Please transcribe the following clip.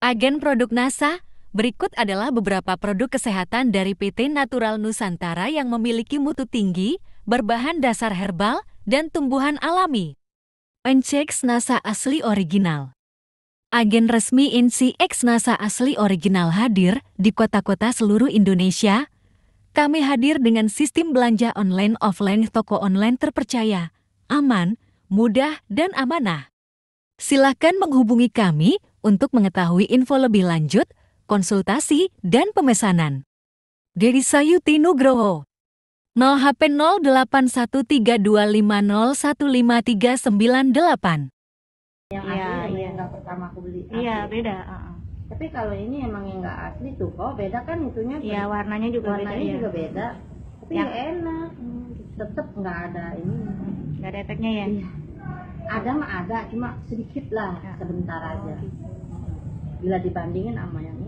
Agen produk NASA, berikut adalah beberapa produk kesehatan dari PT Natural Nusantara yang memiliki mutu tinggi, berbahan dasar herbal, dan tumbuhan alami. Encex NASA asli original. Agen resmi NCX NASA asli original hadir di kota-kota seluruh Indonesia. Kami hadir dengan sistem belanja online offline toko online terpercaya, aman, mudah, dan amanah. Silakan menghubungi kami untuk mengetahui info lebih lanjut, konsultasi, dan pemesanan. Dedi Sayuti Nugroho 0 HP 081325015398 yang asli iya. yang iya. nggak pertama aku beli iya beda uh -uh. tapi kalau ini emang yang nggak asli tuh kok beda kan itunya iya warnanya juga warnanya beda, juga iya. beda tapi yang... ya enak hmm. tetep nggak ada ini nggak ada efeknya ya iya ada mah ada cuma sedikit lah ya. sebentar aja oh, gitu. bila dibandingin sama yang